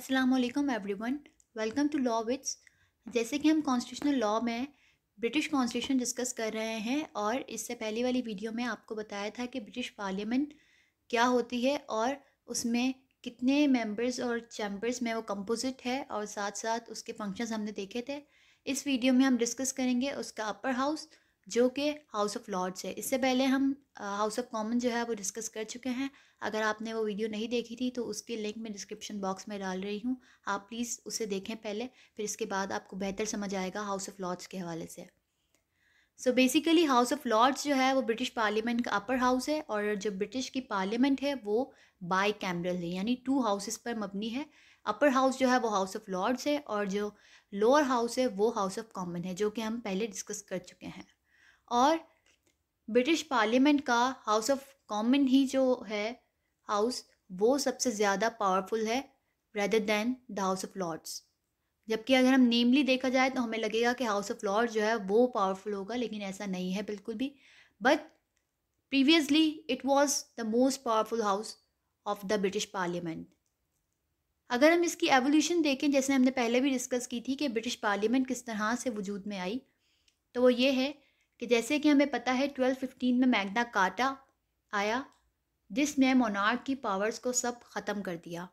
Aslam everyone welcome to law विथ्स जैसे कि हम कॉन्स्टिट्यूशनल लॉ में ब्रिटिश कॉन्स्टिट्यूशन डिस्कस कर रहे हैं और इससे पहली वाली वीडियो में आपको बताया था कि ब्रिटिश पार्लियामेंट क्या होती है और उसमें कितने मेंबर्स और चैम्बर्स में वो कंपोजिट है और साथ साथ उसके फंक्शंस हमने देखे थे इस वीडियो में हम डिस्कस करेंगे उसका अपर हाउस जो कि हाउस ऑफ लॉर्ड्स है इससे पहले हम हाउस ऑफ कॉमन जो है वो डिस्कस कर चुके हैं अगर आपने वो वीडियो नहीं देखी थी तो उसकी लिंक मैं डिस्क्रिप्शन बॉक्स में डाल रही हूँ आप प्लीज़ उसे देखें पहले फिर इसके बाद आपको बेहतर समझ आएगा हाउस ऑफ लॉर्ड्स के हवाले से सो बेसिकली हाउस ऑफ लॉर्ड्स जो है वो ब्रिटिश पार्लियामेंट का अपर हाउस है और जो ब्रिटिश की पार्लियामेंट है वो बाई कैमरल है यानी टू हाउसेस पर मबनी है अपर हाउस जो है वो हाउस ऑफ लॉर्ड्स है और जो लोअर हाउस है वो हाउस ऑफ कॉमन है जो कि हम पहले डिस्कस कर चुके हैं और ब्रिटिश पार्लियामेंट का हाउस ऑफ कॉमन ही जो है हाउस वो सबसे ज़्यादा पावरफुल है rather than the House of Lords जबकि अगर हम नेमली देखा जाए तो हमें लगेगा कि हाउस ऑफ लॉर्ड जो है वो पावरफुल होगा लेकिन ऐसा नहीं है बिल्कुल भी but previously it was the most powerful House of the British parliament अगर हम इसकी एवोल्यूशन देखें जैसे हमने पहले भी डिस्कस की थी कि ब्रिटिश पार्लियामेंट किस तरह से वजूद में आई तो वो ये है कि जैसे कि हमें पता है 1215 में मैग्ना काटा आया जिसने मोनार्क की पावर्स को सब ख़त्म कर दिया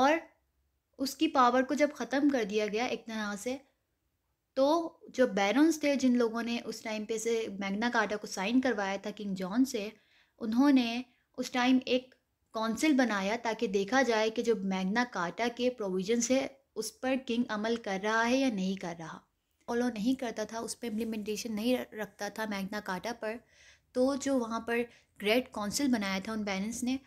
और उसकी पावर को जब ख़त्म कर दिया गया एक तरह से तो जो बैरन्स थे जिन लोगों ने उस टाइम पे से मैग्ना काटा को साइन करवाया था किंग जॉन से उन्होंने उस टाइम एक काउंसिल बनाया ताकि देखा जाए कि जो मैग्ना काटा के प्रोविजन है उस पर किंग अमल कर रहा है या नहीं कर रहा फॉलो नहीं करता था उस पर इम्प्लीमेंटेशन नहीं रखता था मैग्ना काटा पर तो जो वहाँ पर ग्रेट काउंसिल बनाया था उन बैलेंस ने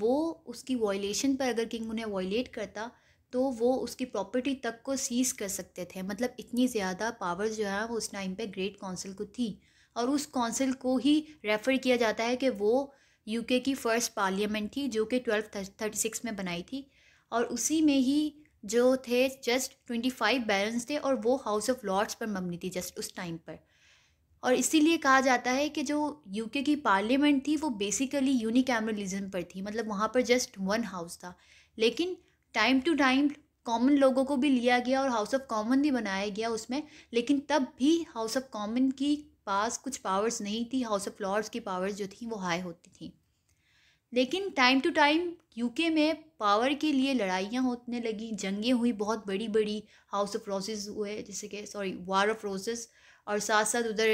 वो उसकी वॉयलेशन पर अगर किंग उन्हें वॉयलेट करता तो वो उसकी प्रॉपर्टी तक को सीज कर सकते थे मतलब इतनी ज़्यादा पावर जो है वो उस टाइम पे ग्रेट काउंसिल को थी और उस काउंसिल को ही रेफ़र किया जाता है कि वो यूके की फ़र्स्ट पार्लियामेंट थी जो कि ट्वेल्व थर्टी सिक्स में बनाई थी और उसी में ही जो थे जस्ट ट्वेंटी फाइव बैरन्स थे और वो हाउस ऑफ लॉर्ड्स पर मबनी थी जस्ट उस टाइम पर और इसीलिए कहा जाता है कि जो यूके की पार्लियामेंट थी वो बेसिकली यूनिकैमरलिज्म पर थी मतलब वहाँ पर जस्ट वन हाउस था लेकिन टाइम टू टाइम कॉमन लोगों को भी लिया गया और हाउस ऑफ कॉमन भी बनाया गया उसमें लेकिन तब भी हाउस ऑफ कॉमन की पास कुछ पावर्स नहीं थी हाउस ऑफ लॉर्ड्स की पावर्स जो थी वो हाई होती थी लेकिन टाइम टू टाइम यूके में पावर के लिए लड़ाइयाँ होने लगी जंगें हुई बहुत बड़ी बड़ी हाउस ऑफ रोजेस हुए जैसे कि सॉरी वार ऑफ रोजेस और साथ साथ उधर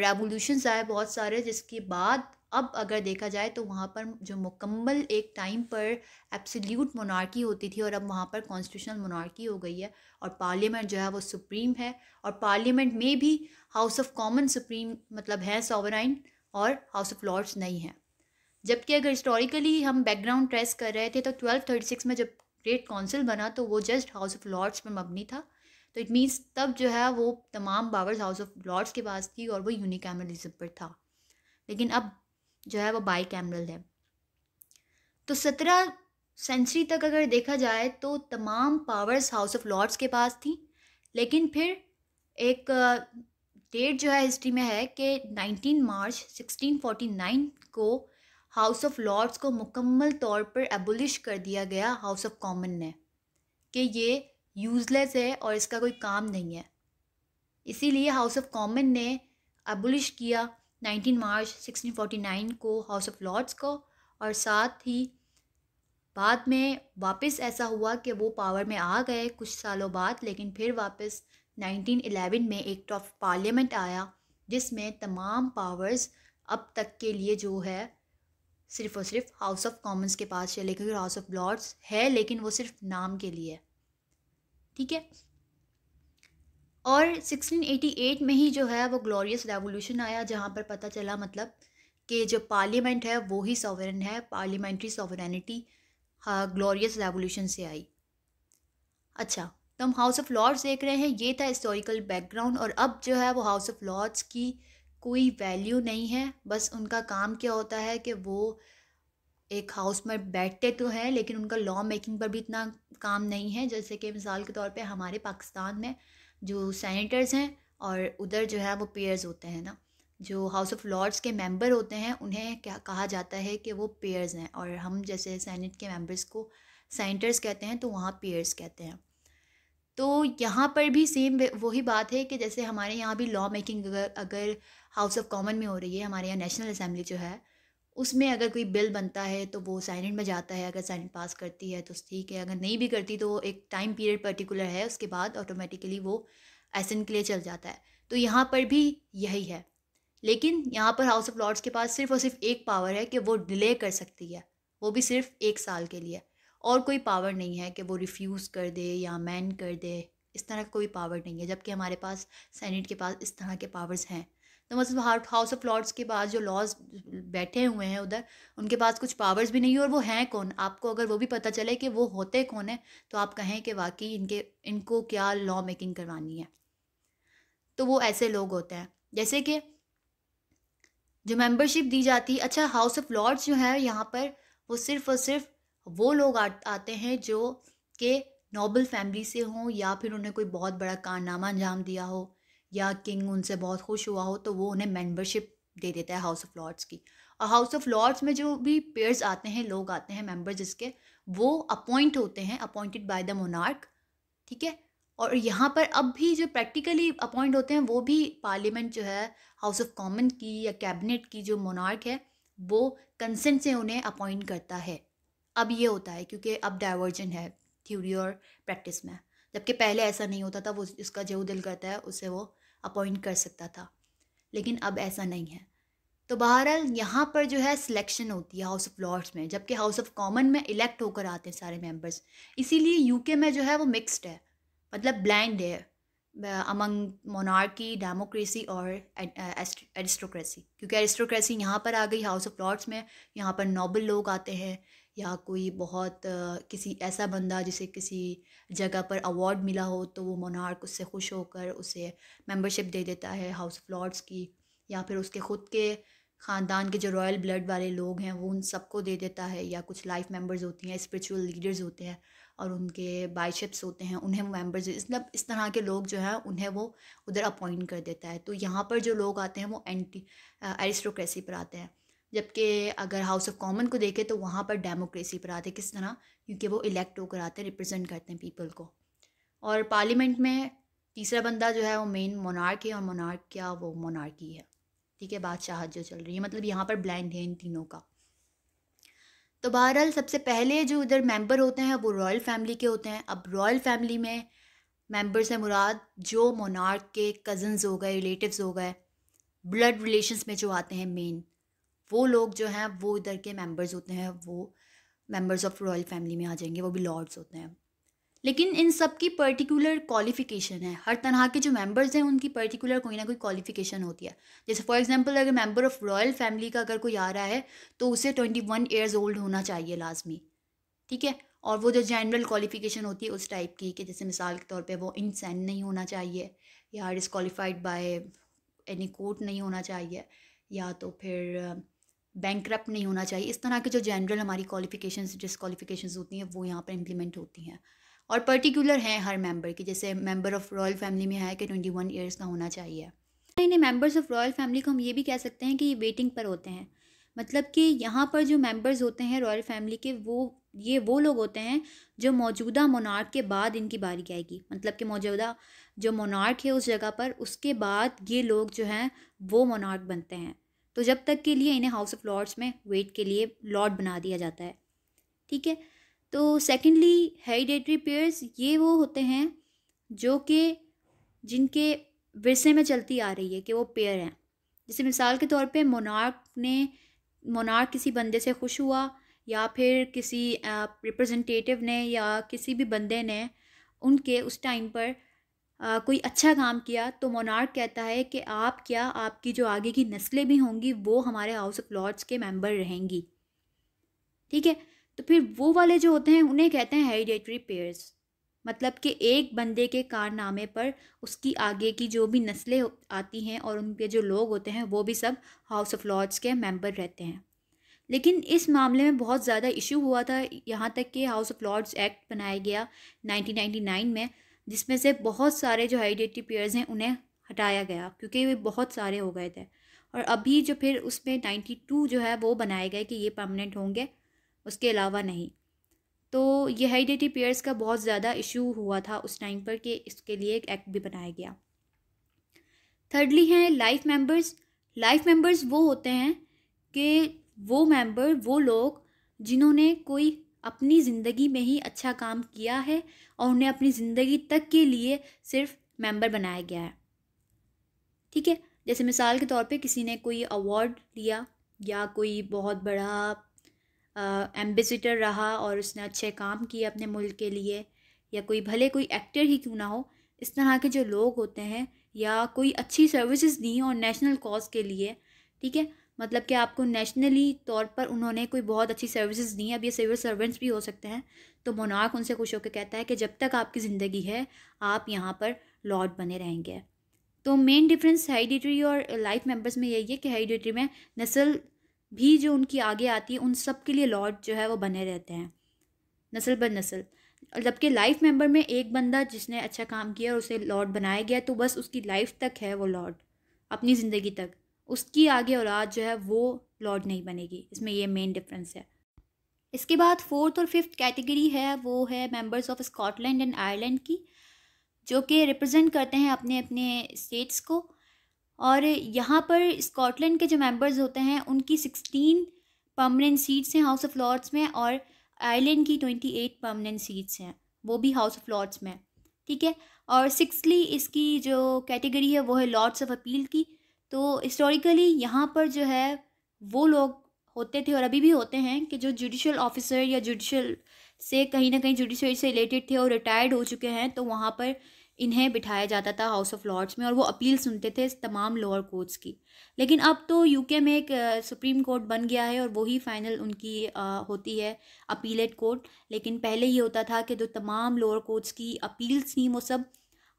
रेवोल्यूशंस आए बहुत सारे जिसके बाद अब अगर देखा जाए तो वहाँ पर जो मुकम्मल एक टाइम पर एब्सोल्यूट मोनार्की होती थी और अब वहाँ पर कॉन्स्टिट्यूशनल मोनार्की हो गई है और पार्लियामेंट जो है वो सुप्रीम है और पार्लियामेंट में भी हाउस ऑफ कॉमन सुप्रीम मतलब है सॉवराइन और हाउस ऑफ लॉर्ड्स नहीं है जबकि अगर हिस्टोरिकली हम बैकग्राउंड ट्रेस कर रहे थे तो ट्वेल्व थर्टी सिक्स में जब ग्रेट काउंसिल बना तो वो जस्ट हाउस ऑफ लॉर्ड्स में मबनी था तो इट मीन्स तब जो है वो तमाम पावर्स हाउस ऑफ लॉर्ड्स के पास थी और वो यूनिकैमरलिज्म पर था लेकिन अब जो है वो बाई कैमरल है तो सत्रह सेंचुरी तक अगर देखा जाए तो तमाम पावर्स हाउस ऑफ लॉर्ड्स के पास थी लेकिन फिर एक डेट जो है हिस्ट्री में है कि 19 मार्च 1649 को हाउस ऑफ लॉर्ड्स को मुकम्मल तौर पर एबोलिश कर दिया गया हाउस ऑफ कॉमन ने कि ये यूज़लेस है और इसका कोई काम नहीं है इसीलिए हाउस ऑफ कॉमन ने एबोलिश किया 19 मार्च 1649 को हाउस ऑफ लॉर्ड्स को और साथ ही बाद में वापस ऐसा हुआ कि वो पावर में आ गए कुछ सालों बाद लेकिन फिर वापस 1911 में एक्ट ऑफ पार्लियामेंट आया जिसमें तमाम पावर्स अब तक के लिए जो है सिर्फ और सिर्फ हाउस ऑफ कॉमन्स के पास चले क्योंकि हाउस ऑफ लॉर्ड्स है लेकिन वो सिर्फ नाम के लिए है ठीक है और 1688 में ही जो है वो ग्लोरियस रेवोल्यूशन आया जहाँ पर पता चला मतलब कि जो पार्लियामेंट है वो ही सॉवरन है पार्लियामेंट्री सॉवरनिटी ग्लोरियस रेवोल्यूशन से आई अच्छा तो हम हाउस ऑफ लॉर्ड्स देख रहे हैं ये था हिस्टोरिकल बैकग्राउंड और अब जो है वो हाउस ऑफ लॉर्ड्स की कोई वैल्यू नहीं है बस उनका काम क्या होता है कि वो एक हाउस में बैठते तो हैं लेकिन उनका लॉ मेकिंग पर भी इतना काम नहीं है जैसे कि मिसाल के तौर पे हमारे पाकिस्तान में जो सैनिटर्स हैं और उधर जो है वो पेयर्स होते हैं ना जो हाउस ऑफ लॉर्ड्स के मेंबर होते हैं उन्हें क्या कहा जाता है कि वो पेयर्स हैं और हम जैसे सैनिट के मेंबर्स को सैनिटर्स कहते हैं तो वहाँ पेयर्स कहते हैं तो यहाँ पर भी सेम वही बात है कि जैसे हमारे यहाँ भी लॉ मेकिंग अगर अगर हाउस ऑफ कॉमन में हो रही है हमारे यहाँ नेशनल असम्बली जो है उसमें अगर कोई बिल बनता है तो वो साइनेट में जाता है अगर साइनेट पास करती है तो ठीक है अगर नहीं भी करती तो एक टाइम पीरियड पर्टिकुलर है उसके बाद ऑटोमेटिकली वो एसन के लिए चल जाता है तो यहाँ पर भी यही है लेकिन यहाँ पर हाउस ऑफ लॉर्ड्स के पास सिर्फ और सिर्फ एक पावर है कि वो डिले कर सकती है वो भी सिर्फ एक साल के लिए और कोई पावर नहीं है कि वो रिफ्यूज़ कर दे या मैन कर दे इस तरह का कोई पावर नहीं है जबकि हमारे पास सैनेट के पास इस तरह के पावर्स हैं तो मतलब हाउस ऑफ लॉर्ड्स के पास जो लॉज बैठे हुए हैं उधर उनके पास कुछ पावर्स भी नहीं है और वो हैं कौन आपको अगर वो भी पता चले कि वो होते कौन है तो आप कहें कि वाकई इनके इनको क्या लॉ मेकिंग करवानी है तो वो ऐसे लोग होते हैं जैसे कि जो मेंबरशिप दी जाती है अच्छा हाउस ऑफ लॉर्ड्स जो है यहाँ पर वो सिर्फ़ और सिर्फ़ वो लोग आ, आते हैं जो के नोबल फैमिली से हों या फिर उन्हें कोई बहुत बड़ा कारनामा अंजाम दिया हो या किंग उनसे बहुत खुश हुआ हो तो वो उन्हें मेंबरशिप दे देता है हाउस ऑफ लॉर्ड्स की और हाउस ऑफ लॉर्ड्स में जो भी पेयर्स आते हैं लोग आते हैं मेंबर जिसके वो अपॉइंट होते हैं अपॉइंटेड बाय द मोनार्क ठीक है और यहाँ पर अब भी जो प्रैक्टिकली अपॉइंट होते हैं वो भी पार्लियामेंट जो है हाउस ऑफ कॉमन की या कैबिनेट की जो मोनार्क है वो कंसेंट से उन्हें अपॉइंट करता है अब ये होता है क्योंकि अब डाइवर्जन है थ्योरी और प्रैक्टिस में जबकि पहले ऐसा नहीं होता था वो जिसका जो दिल करता है उसे वो अपॉइंट कर सकता था लेकिन अब ऐसा नहीं है तो बहरहाल यहाँ पर जो है सिलेक्शन होती है हाउस ऑफ लॉर्ड्स में जबकि हाउस ऑफ कॉमन में इलेक्ट होकर आते हैं सारे मेंबर्स इसीलिए यूके में जो है वो मिक्स्ड है मतलब ब्लाइंड है अमंग मोनार्की डेमोक्रेसी और एरिस्टोक्रेसी क्योंकि एरिस्टोक्रेसी यहाँ पर आ गई हाउस ऑफ लॉर्ड्स में यहाँ पर नोबल लोग आते हैं या कोई बहुत किसी ऐसा बंदा जिसे किसी जगह पर अवार्ड मिला हो तो वो मोनार्क उससे खुश होकर उसे मेंबरशिप दे देता है हाउस ऑफ लॉर्ड्स की या फिर उसके ख़ुद के ख़ानदान के जो रॉयल ब्लड वाले लोग हैं वो उन सबको दे देता है या कुछ लाइफ मेंबर्स होती हैं स्पिरिचुअल लीडर्स होते हैं और उनके बाइशप्स होते हैं उन्हें मेंबर्स मतलब इस तरह के लोग जो हैं उन्हें वो उधर अपॉइंट कर देता है तो यहाँ पर जो लोग आते हैं वो एंटी एरिस्टोक्रेसी पर आते हैं जबकि अगर हाउस ऑफ कॉमन को देखें तो वहाँ पर डेमोक्रेसी पर आते किस तरह क्योंकि वो इलेक्ट होकर आते हैं रिप्रेजेंट करते हैं पीपल को और पार्लियामेंट में तीसरा बंदा जो है वो मेन मोनार्क है और मोनार्क क्या वो मोनार्की है ठीक है बादशाह जो चल रही है मतलब यहाँ पर ब्लाइंड है इन तीनों का तो बहरहाल सबसे पहले जो इधर मेंबर होते हैं वो रॉयल फैमिली के होते हैं अब रॉयल फैमिली में मेंबर्स से मुराद जो मोनार्क के कज़न्स हो गए रिलेटिव्स हो गए ब्लड रिलेशंस में जो आते हैं मेन वो लोग जो हैं वो इधर के मेंबर्स होते हैं वो मेंबर्स ऑफ रॉयल फैमिली में आ जाएंगे वो भी लॉर्ड्स होते हैं लेकिन इन सब की पर्टिकुलर क्वालिफिकेशन है हर तरह के जो मेंबर्स हैं उनकी पर्टिकुलर कोई ना कोई क्वालिफिकेशन होती है जैसे फॉर एग्जांपल अगर मेंबर ऑफ रॉयल फैमिली का अगर कोई आ रहा है तो उसे ट्वेंटी वन ईयर्स ओल्ड होना चाहिए लाजमी ठीक है और वो जो जनरल क्वालिफिकेशन होती है उस टाइप की कि जैसे मिसाल के तौर पर वो इंसैन नहीं होना चाहिए या डिसक्वालीफाइड बाय एनी कोर्ट नहीं होना चाहिए या तो फिर बैंक्रप्ट नहीं होना चाहिए इस तरह के जो जनरल हमारी क्वालिफिकेशन डिसकॉलीफिकेशन होती हैं वो यहाँ पर इम्प्लीमेंट होती हैं और पर्टिकुलर हैं हर मेंबर की जैसे मेंबर ऑफ रॉयल फैमिली में है कि ट्वेंटी वन ईयर्स का होना चाहिए इन्हें मेंबर्स ऑफ रॉयल फैमिली को हम ये भी कह सकते हैं कि ये वेटिंग पर होते हैं मतलब कि यहाँ पर जो मेंबर्स होते हैं रॉयल फैमिली के वो ये वो लोग होते हैं जो मौजूदा मोनार्क के बाद इनकी बारी आएगी मतलब कि मौजूदा जो मोनार्क है उस जगह पर उसके बाद ये लोग जो हैं वो मोनार्क बनते हैं तो जब तक के लिए इन्हें हाउस ऑफ लॉर्ड्स में वेट के लिए लॉर्ड बना दिया जाता है ठीक है तो सेकेंडली हेरीडेटरी पेयर्स ये वो होते हैं जो कि जिनके विरसे में चलती आ रही है कि वो पेयर हैं जैसे मिसाल के तौर पे मोनार्क ने मोनार्क किसी बंदे से खुश हुआ या फिर किसी रिप्रेजेंटेटिव ने या किसी भी बंदे ने उनके उस टाइम पर आ, कोई अच्छा काम किया तो मोनार्क कहता है कि आप क्या आपकी जो आगे की नस्लें भी होंगी वो हमारे हाउस ऑफ लॉर्ड्स के मेंबर रहेंगी ठीक है तो फिर वो वाले जो होते हैं उन्हें कहते हैं हेरिडेटरी पेयर्स मतलब कि एक बंदे के कारनामे पर उसकी आगे की जो भी नस्लें आती हैं और उनके जो लोग होते हैं वो भी सब हाउस ऑफ लॉर्ड्स के मेंबर रहते हैं लेकिन इस मामले में बहुत ज़्यादा इशू हुआ था यहाँ तक कि हाउस ऑफ लॉर्ड्स एक्ट बनाया गया 1999 में जिसमें से बहुत सारे जो हाईडेटी प्लेयर्स हैं उन्हें हटाया गया क्योंकि वे बहुत सारे हो गए थे और अभी जो फिर उसमें नाइन्टी टू जो है वो बनाए गए कि ये परमानेंट होंगे उसके अलावा नहीं तो ये हाईडेटी प्लेयर्स का बहुत ज़्यादा इशू हुआ था उस टाइम पर कि इसके लिए एक एक्ट भी बनाया गया थर्डली हैं लाइफ मेंबर्स लाइफ मेंबर्स वो होते हैं कि वो मेंबर वो लोग जिन्होंने कोई अपनी ज़िंदगी में ही अच्छा काम किया है और उन्हें अपनी ज़िंदगी तक के लिए सिर्फ मेंबर बनाया गया है ठीक है जैसे मिसाल के तौर पे किसी ने कोई अवार्ड लिया या कोई बहुत बड़ा एम्बेसडर रहा और उसने अच्छे काम किए अपने मुल्क के लिए या कोई भले कोई एक्टर ही क्यों ना हो इस तरह के जो लोग होते हैं या कोई अच्छी सर्विसेज दी और नेशनल कॉज के लिए ठीक है मतलब कि आपको नेशनली तौर पर उन्होंने कोई बहुत अच्छी सर्विसेज दी हैं अब ये सिविल सर्वेंट्स भी हो सकते हैं तो मोनार्क उनसे खुश होकर कहता है कि जब तक आपकी ज़िंदगी है आप यहाँ पर लॉर्ड बने रहेंगे तो मेन डिफरेंस हाइडिट्री और लाइफ मेंबर्स में यही है कि हाइडिट्री में नस्ल भी जो उनकी आगे आती है उन सब के लिए लॉर्ड जो है वो बने रहते हैं नस्ल ब नस्ल जबकि लाइफ मेंबर में एक बंदा जिसने अच्छा काम किया और उसे लॉर्ड बनाया गया तो बस उसकी लाइफ तक है वो लॉर्ड अपनी ज़िंदगी तक उसकी आगे औलाद जो है वो लॉर्ड नहीं बनेगी इसमें ये मेन डिफरेंस है इसके बाद फोर्थ और फिफ्थ कैटेगरी है वो है members of Scotland and Ireland की जो कि रिप्रेजेंट करते हैं अपने अपने स्टेट्स को और यहाँ पर स्कॉटलैंड के जो मेंबर्स होते हैं उनकी सिक्सटीन परमानेंट सीट्स हैं हाउस ऑफ लॉर्ड्स में और आयरलैंड की ट्वेंटी एट परमानेंट सीट्स हैं वो भी हाउस ऑफ लॉर्ड्स में ठीक है और सिक्सली इसकी जो कैटेगरी है वो है लॉर्ड्स ऑफ अपील की तो हिस्टोरिकली यहाँ पर जो है वो लोग होते थे और अभी भी होते हैं कि जो जुडिशल ऑफिसर या जुडिशल से कहीं ना कहीं जुडिशरी से रिलेटेड थे और रिटायर्ड हो चुके हैं तो वहाँ पर इन्हें बिठाया जाता था हाउस ऑफ लॉर्ड्स में और वो अपील सुनते थे तमाम लोअर कोर्ट्स की लेकिन अब तो यूके में एक सुप्रीम कोर्ट बन गया है और वही फाइनल उनकी आ, होती है अपीलेट कोर्ट लेकिन पहले ये होता था कि जो तमाम लोअर कोर्ट्स की अपील्स थी वो सब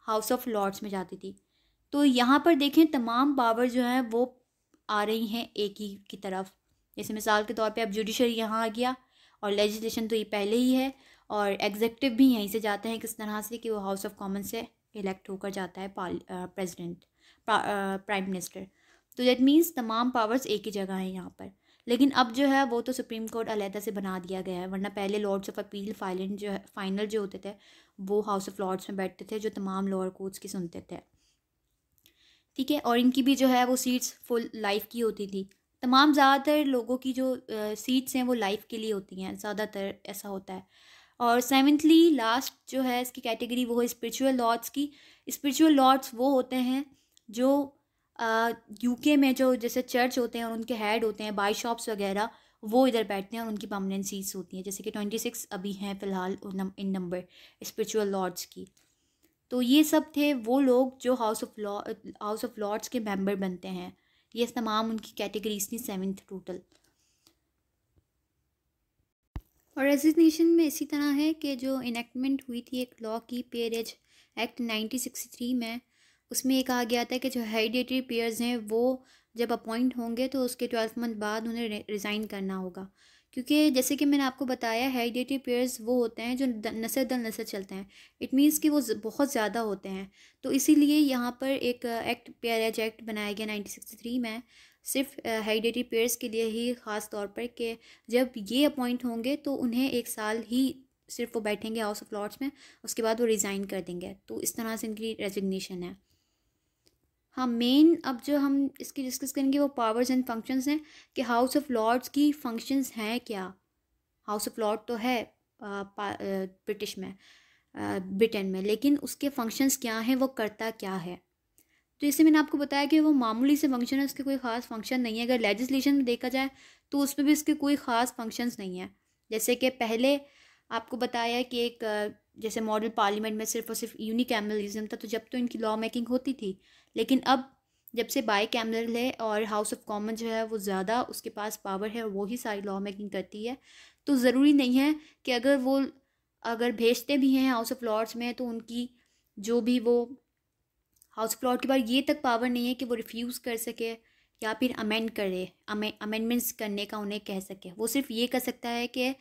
हाउस ऑफ लॉर्ड्स में जाती थी तो यहाँ पर देखें तमाम पावर जो है वो आ रही हैं एक ही की तरफ जैसे मिसाल के तौर पे अब जुडिशरी यहाँ आ गया और लेजिस्लेशन तो ये पहले ही है और एग्जेक्टिव भी यहीं से जाते हैं किस तरह से कि वो हाउस ऑफ कॉमन से इलेक्ट होकर जाता है प्रेसिडेंट प्राइम मिनिस्टर तो दैट मीन्स तमाम पावर्स एक ही जगह हैं यहाँ पर लेकिन अब जो है वो तो सुप्रीम कोर्ट अलहदा से बना दिया गया है वरना पहले लॉर्ड्स ऑफ अपील फाइलन जो है फाइनल जो होते थे वो हाउस ऑफ लॉर्ड्स में बैठते थे जो तमाम लोअर कोर्ट्स की सुनते थे ठीक है और इनकी भी जो है वो सीट्स फुल लाइफ की होती थी तमाम ज़्यादातर लोगों की जो सीट्स हैं वो लाइफ के लिए होती हैं ज़्यादातर ऐसा होता है और सेवेंथली लास्ट जो है इसकी कैटेगरी वो है स्पिरिचुअल लॉर्ड्स की स्पिरिचुअल लॉर्ड्स वो होते हैं जो यूके में जो जैसे चर्च होते हैं और उनके हेड होते हैं बाई शॉप्स वगैरह वो इधर बैठते हैं और उनकी परमानेंट सीट्स होती हैं जैसे कि ट्वेंटी सिक्स अभी हैं फ़िलहाल इन नंबर स्परिचुअल लॉर्ड्स की तो ये सब थे वो लोग जो House of law House of Lords के मेंबर बनते हैं ये तमाम उनकी कैटेगरीज थी सेवन्थ टोटल और रेजिग्नेशन में इसी तरह है कि जो इनेक्टमेंट हुई थी एक लॉ की पेरेज एक्ट 1963 में उसमें ये कहा गया था कि जो हेरिडेटरी पेयर्स हैं वो जब अपॉइंट होंगे तो उसके ट्वेल्थ मंथ बाद उन्हें रिज़ाइन करना होगा क्योंकि जैसे कि मैंने आपको बताया डेटी पेयर्स वो होते हैं जो नसर दल नसर चलते हैं इट मीन्स कि वो बहुत ज़्यादा होते हैं तो इसीलिए यहाँ पर एक एक्ट एज एक्ट बनाया गया नाइनटीन में सिर्फ डेटी पेयर्स के लिए ही ख़ास तौर पर कि जब ये अपॉइंट होंगे तो उन्हें एक साल ही सिर्फ वो बैठेंगे हाउस ऑफ लॉर्ड्स में उसके बाद वो रिज़ाइन कर देंगे तो इस तरह से इनकी रेजिग्नेशन है हाँ मेन अब जो हम इसकी डिस्कस करेंगे वो पावर्स एंड फंक्शंस हैं कि हाउस ऑफ लॉर्ड्स की फंक्शंस हैं क्या हाउस ऑफ लॉर्ड तो है ब्रिटिश में ब्रिटेन में लेकिन उसके फंक्शंस क्या हैं वो करता क्या है तो इससे मैंने आपको बताया कि वो मामूली से फंक्शन है उसके कोई ख़ास फंक्शन नहीं है अगर लेजिस्लेशन में देखा जाए तो उसमें भी इसके कोई ख़ास फंक्शंस नहीं है जैसे कि पहले आपको बताया कि एक जैसे मॉडल पार्लियामेंट में सिर्फ और सिर्फ यूनिकैमरलिज्म था तो जब तो इनकी लॉ मेकिंग होती थी लेकिन अब जब से बाई कैमरल है और हाउस ऑफ कॉमन जो है वो ज़्यादा उसके पास पावर है और वो ही सारी लॉ मेकिंग करती है तो ज़रूरी नहीं है कि अगर वो अगर भेजते भी हैं हाउस ऑफ लॉर्ड्स में तो उनकी जो भी वो हाउस ऑफ लॉर्ड के पास ये तक पावर नहीं है कि वो रिफ्यूज़ कर सके या फिर अमेंड करे अमेंडमेंट्स करने का उन्हें कह सके वो सिर्फ ये कर सकता है कि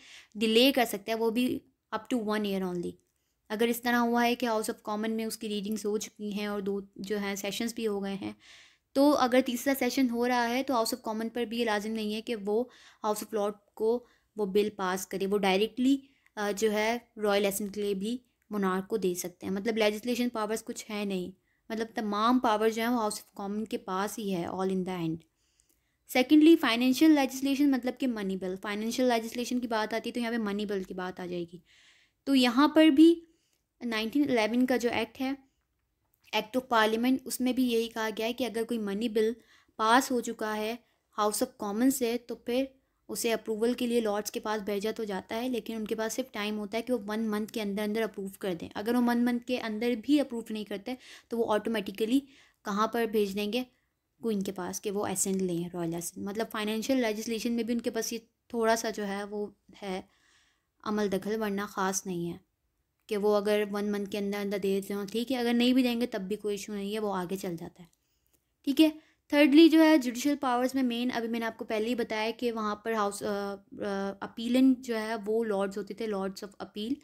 डिले कर सकता है वो भी up to one year only अगर इस तरह हुआ है कि हाउस ऑफ कॉमन में उसकी रीडिंग्स हो चुकी हैं और दो जो हैं सेशंस भी हो गए हैं तो अगर तीसरा सेशन हो रहा है तो हाउस ऑफ कॉमन पर भी ये लाजिम नहीं है कि वो हाउस ऑफ लॉर्ड को वो बिल पास करे वो डायरेक्टली जो है रॉयल असम्बली भी मुनार को दे सकते हैं मतलब लेजिस्लेशन पावर्स कुछ है नहीं मतलब तमाम पावर जो है वो हाउस ऑफ कॉमन के पास ही है all in the end secondly financial legislation मतलब कि मनी बिल फाइनेंशियल लेजिस्लेशन की बात आती है तो यहाँ पे मनी बिल की बात आ जाएगी तो यहाँ पर भी 1911 का जो एक्ट है एक्ट ऑफ पार्लियामेंट उसमें भी यही कहा गया है कि अगर कोई मनी बिल पास हो चुका है हाउस ऑफ कॉमन से तो फिर उसे अप्रूवल के लिए लॉर्ड्स के पास भेजा तो जाता है लेकिन उनके पास सिर्फ टाइम होता है कि वो वन मंथ के अंदर अंदर अप्रूव कर दें अगर वो वन मंथ के अंदर भी अप्रूव नहीं करते तो वो ऑटोमेटिकली कहाँ पर भेज देंगे क्वीन के पास कि वो एसेंट लें रॉयल एसेंट मतलब फाइनेंशियल लेजिस्लेशन में भी उनके पास ये थोड़ा सा जो है वो है अमल दखल वरना ख़ास नहीं है कि वो अगर वन मंथ के अंदर अंदर दे देते हो ठीक है अगर नहीं भी देंगे तब भी कोई इशू नहीं है वो आगे चल जाता है ठीक है थर्डली जो है जुडिशल पावर्स में मेन अभी मैंने आपको पहले ही बताया कि वहाँ पर हाउस अपीलन जो है वो लॉर्ड्स होते थे लॉर्ड्स ऑफ अपील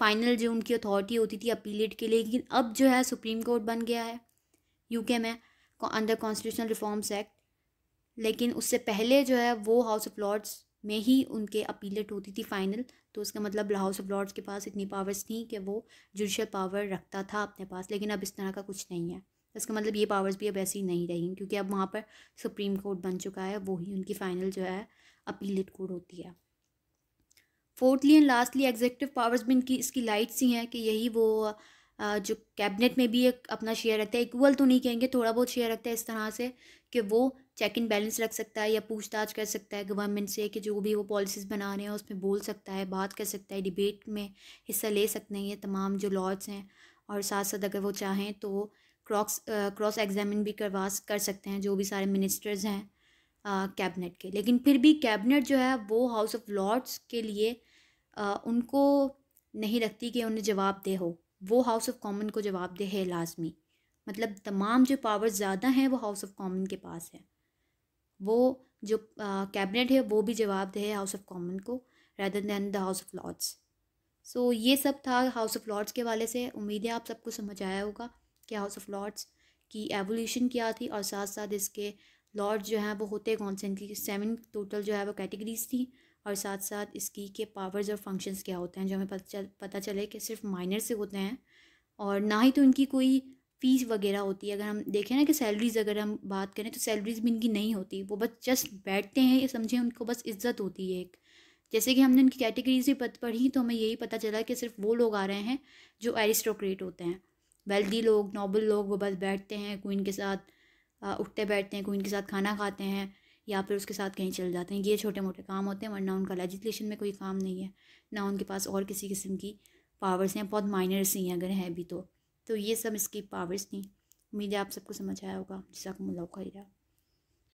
फाइनल जो उनकी अथॉरिटी होती थी अपीलेट के लिए लेकिन अब जो है सुप्रीम कोर्ट बन गया है यूके में अंडर कॉन्स्टिट्यूशनल रिफॉर्म्स एक्ट लेकिन उससे पहले जो है वो हाउस ऑफ लॉर्ड्स में ही उनके अपीलेट होती थी फाइनल तो उसका मतलब हाउस ऑफ लॉर्ड्स के पास इतनी पावर्स थी कि वो जुडिशल पावर रखता था अपने पास लेकिन अब इस तरह का कुछ नहीं है इसका मतलब ये पावर्स भी अब ऐसी नहीं रही क्योंकि अब वहाँ पर सुप्रीम कोर्ट बन चुका है वही उनकी फ़ाइनल जो है अपीलेट कोर्ट होती है fourthly and lastly executive powers भी इनकी इसकी लाइट्स ही हैं कि यही वो जो कैबिनेट में भी एक अपना शेयर रखता है इक्वल तो नहीं कहेंगे थोड़ा बहुत शेयर रखता है इस तरह से कि वो चेक इन बैलेंस रख सकता है या पूछताछ कर सकता है गवर्नमेंट से कि जो भी वो पॉलिसीज़ बना रहे हैं उसमें बोल सकता है बात कर सकता है डिबेट में हिस्सा ले सकते हैं ये तमाम जो लॉज हैं और साथ साथ अगर वो चाहें तो क्रॉस क्रॉस एग्जामिन भी करवा कर सकते हैं जो भी सारे मिनिस्टर्स हैं कैबिनेट के लेकिन फिर भी कैबिनेट जो है वो हाउस ऑफ लॉर्ड्स के लिए आ, उनको नहीं रखती कि उन्हें जवाब दे हो वो हाउस ऑफ कॉमन को जवाब दे है लाजमी मतलब तमाम जो पावर ज़्यादा हैं वो हाउस ऑफ कॉमन के पास है वो जो कैबिनेट है वो भी जवाब दे है हाउस ऑफ कॉमन को rather than the House of Lords so ये सब था हाउस ऑफ लॉर्ड्स के वाले से उम्मीद है आप सबको समझ आया होगा के हाउस ऑफ लॉर्ड्स की एवोल्यूशन क्या थी और साथ साथ इसके लॉर्ड्स जो हैं वो होते कौन से इनकी सेवन टोटल जो है वो कैटेगरीज थी और साथ साथ इसकी के पावर्स और फंक्शंस क्या होते हैं जो हमें पता पता चले कि सिर्फ माइनर से होते हैं और ना ही तो इनकी कोई फ़ीस वगैरह होती है अगर हम देखें ना कि सैलरीज़ अगर हम बात करें तो सैलरीज़ भी इनकी नहीं होती वो बस जस्ट बैठते हैं ये समझें उनको बस इज्जत होती है एक जैसे कि हमने उनकी कैटेगरीज भी पढ़ी तो हमें यही पता चला कि सिर्फ वो लोग आ रहे हैं जो एरिस्टोक्रेट होते हैं वेल्दी लोग नॉबल लोग वो बस बैठते हैं क्वीन के साथ उठते बैठते हैं क्वीन के साथ खाना खाते हैं या फिर उसके साथ कहीं चल जाते हैं ये छोटे मोटे काम होते हैं वरना उनका लेजिस्लेशन में कोई काम नहीं है ना उनके पास और किसी किस्म की पावर्स हैं बहुत माइनर सी हैं अगर हैं भी तो तो ये सब इसकी पावर्स थी उम्मीद है आप सबको समझ आया होगा जिसका मुलाकात